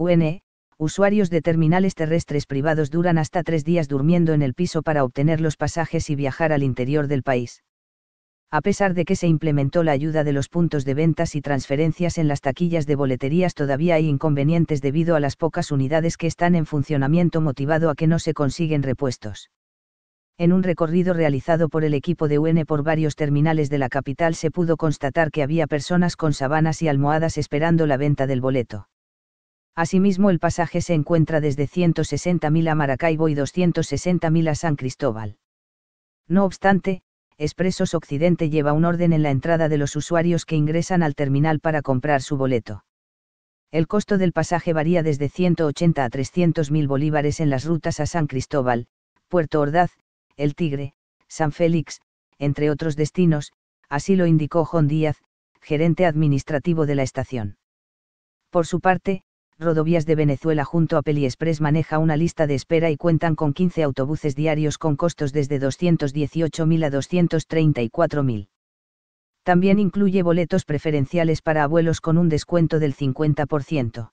UN, e, usuarios de terminales terrestres privados duran hasta tres días durmiendo en el piso para obtener los pasajes y viajar al interior del país. A pesar de que se implementó la ayuda de los puntos de ventas y transferencias en las taquillas de boleterías, todavía hay inconvenientes debido a las pocas unidades que están en funcionamiento motivado a que no se consiguen repuestos. En un recorrido realizado por el equipo de UN e por varios terminales de la capital se pudo constatar que había personas con sabanas y almohadas esperando la venta del boleto Asimismo el pasaje se encuentra desde 160.000 a Maracaibo y 260.000 a San Cristóbal. No obstante, Expresos Occidente lleva un orden en la entrada de los usuarios que ingresan al terminal para comprar su boleto. El costo del pasaje varía desde 180 a 300.000 bolívares en las rutas a San Cristóbal, Puerto Ordaz, El Tigre, San Félix, entre otros destinos, así lo indicó John Díaz, gerente administrativo de la estación. Por su parte, Rodovías de Venezuela junto a Express maneja una lista de espera y cuentan con 15 autobuses diarios con costos desde 218.000 a 234.000. También incluye boletos preferenciales para abuelos con un descuento del 50%.